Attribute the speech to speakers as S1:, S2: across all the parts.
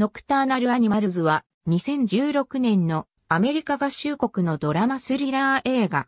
S1: ノクターナル・アニマルズは2016年のアメリカ合衆国のドラマスリラー映画。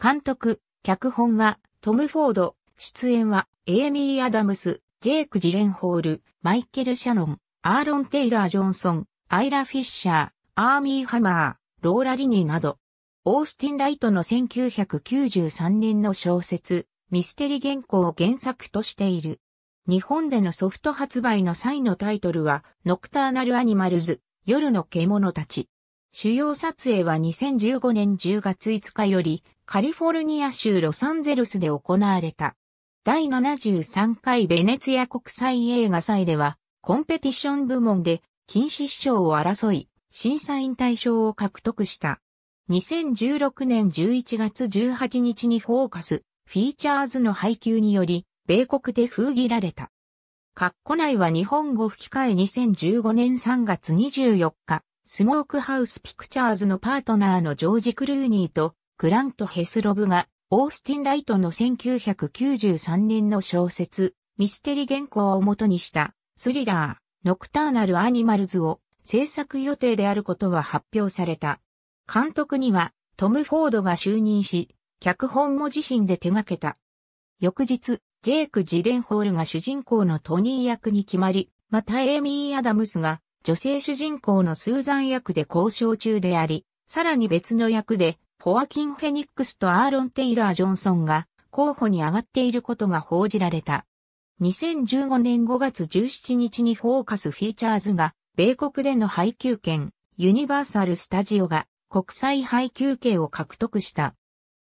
S1: 監督、脚本はトム・フォード、出演はエイミー・アダムス、ジェイク・ジレンホール、マイケル・シャノン、アーロン・テイラー・ジョンソン、アイラ・フィッシャー、アーミー・ハマー、ローラ・リニーなど、オースティン・ライトの1993年の小説、ミステリ原稿を原作としている。日本でのソフト発売の際のタイトルは、ノクターナルアニマルズ、夜の獣たち。主要撮影は2015年10月5日より、カリフォルニア州ロサンゼルスで行われた。第73回ベネツィア国際映画祭では、コンペティション部門で禁止賞を争い、審査員大賞を獲得した。2016年11月18日にフォーカス、フィーチャーズの配給により、米国で封切られた。括弧内は日本語吹き替え2015年3月24日、スモークハウスピクチャーズのパートナーのジョージ・クルーニーとグラント・ヘスロブが、オースティン・ライトの1993年の小説、ミステリ原稿を元にしたスリラー、ノクターナル・アニマルズを制作予定であることは発表された。監督にはトム・フォードが就任し、脚本も自身で手掛けた。翌日、ジェイク・ジレンホールが主人公のトニー役に決まり、またエイミー・アダムスが女性主人公のスーザン役で交渉中であり、さらに別の役で、ホアキン・フェニックスとアーロン・テイラー・ジョンソンが候補に上がっていることが報じられた。2015年5月17日にフォーカスフィーチャーズが、米国での配給権、ユニバーサル・スタジオが国際配給権を獲得した。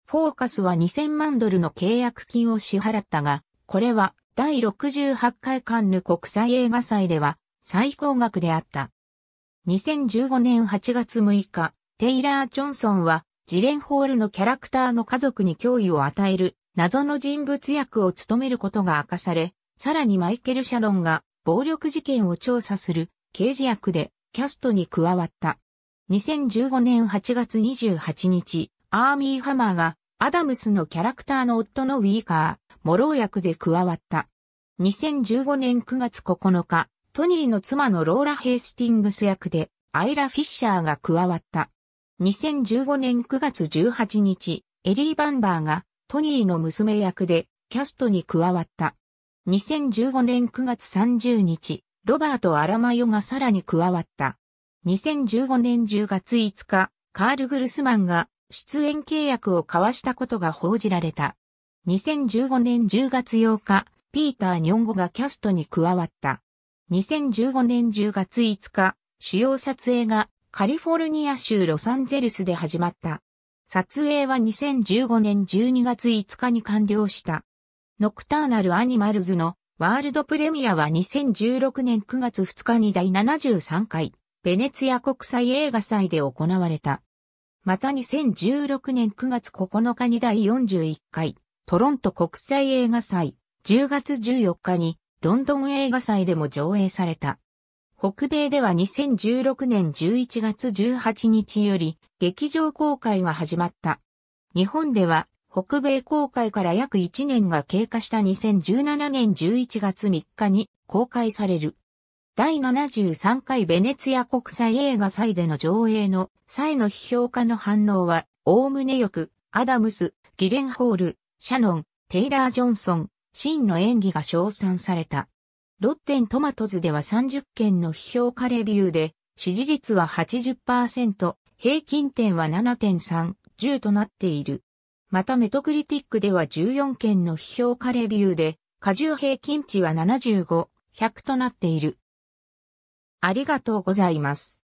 S1: フォーカスは2000万ドルの契約金を支払ったが、これは第68回カンヌ国際映画祭では最高額であった。2015年8月6日、テイラー・ジョンソンはジレンホールのキャラクターの家族に脅威を与える謎の人物役を務めることが明かされ、さらにマイケル・シャロンが暴力事件を調査する刑事役でキャストに加わった。2015年8月28日、アーミー・ハマーがアダムスのキャラクターの夫のウィーカー、モロー役で加わった。2015年9月9日、トニーの妻のローラ・ヘイスティングス役で、アイラ・フィッシャーが加わった。2015年9月18日、エリー・バンバーがトニーの娘役でキャストに加わった。2015年9月30日、ロバート・アラマヨがさらに加わった。2015年10月5日、カール・グルスマンが出演契約を交わしたことが報じられた。2015年10月8日、ピーター・ニョンゴがキャストに加わった。2015年10月5日、主要撮影がカリフォルニア州ロサンゼルスで始まった。撮影は2015年12月5日に完了した。ノクターナル・アニマルズのワールドプレミアは2016年9月2日に第73回ベネツィア国際映画祭で行われた。また2016年9月9日に第41回トロント国際映画祭、10月14日にロンドン映画祭でも上映された。北米では2016年11月18日より劇場公開が始まった。日本では北米公開から約1年が経過した2017年11月3日に公開される。第73回ベネツィア国際映画祭での上映の際の批評家の反応は、おおむねよく、アダムス、ギレンホール、シャノン、テイラー・ジョンソン、シンの演技が称賛された。ロッテントマトズでは30件の批評家レビューで、支持率は80%、平均点は7.3、10となっている。またメトクリティックでは14件の批評家レビューで、過重平均値は75、100となっている。ありがとうございます。